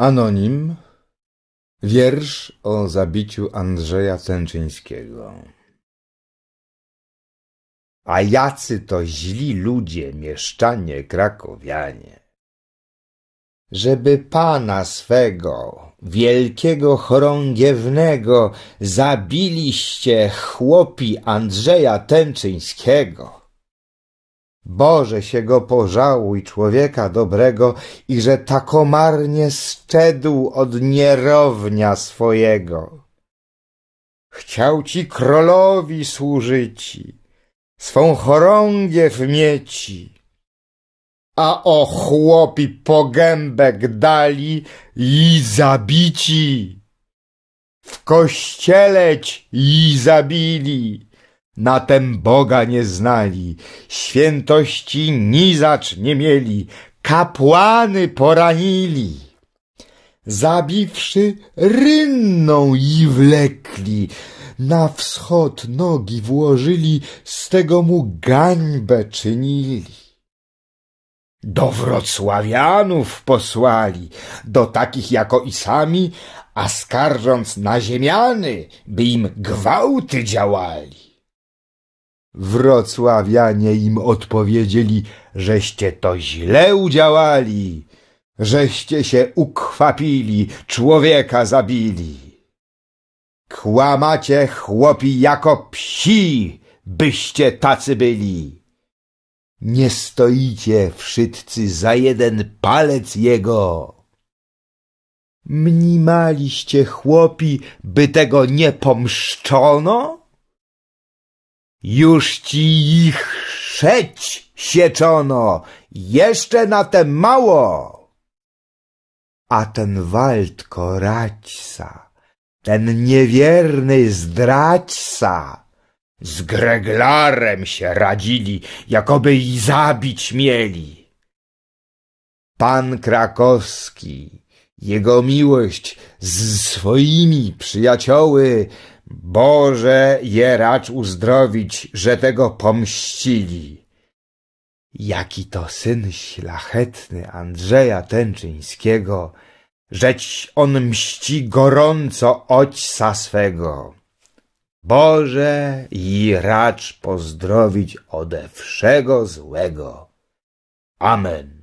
Anonim Wiersz o zabiciu Andrzeja Tęczyńskiego A jacy to źli ludzie, mieszczanie krakowianie! Żeby pana swego, wielkiego chorągiewnego, zabiliście chłopi Andrzeja Tęczyńskiego! Boże się go pożałuj, człowieka dobrego, i że takomarnie szczedł od nierownia swojego. Chciał ci królowi służyć, swą chorągiew mieci, a o chłopi pogębek dali i zabici. W kościeleć i zabili na tem Boga nie znali, świętości nizacz nie mieli, kapłany poranili. Zabiwszy rynną i wlekli, na wschód nogi włożyli, z tego mu gańbę czynili. Do Wrocławianów posłali, do takich jako i sami, a skarżąc na ziemiany, by im gwałty działali. Wrocławianie im odpowiedzieli, żeście to źle udziałali, żeście się ukwapili, człowieka zabili. Kłamacie, chłopi, jako psi, byście tacy byli. Nie stoicie wszyscy za jeden palec jego. Mniemaliście, chłopi, by tego nie pomszczono? Już ci ich szeć sieczono, jeszcze na te mało. A ten Waldko Raćsa, ten niewierny zdraćsa, z Greglarem się radzili, jakoby i zabić mieli. Pan Krakowski, jego miłość z swoimi przyjacioły, Boże je racz uzdrowić, że tego pomścili. Jaki to syn szlachetny Andrzeja Tęczyńskiego, żeć on mści gorąco ojca swego. Boże i racz pozdrowić ode wszego złego. Amen.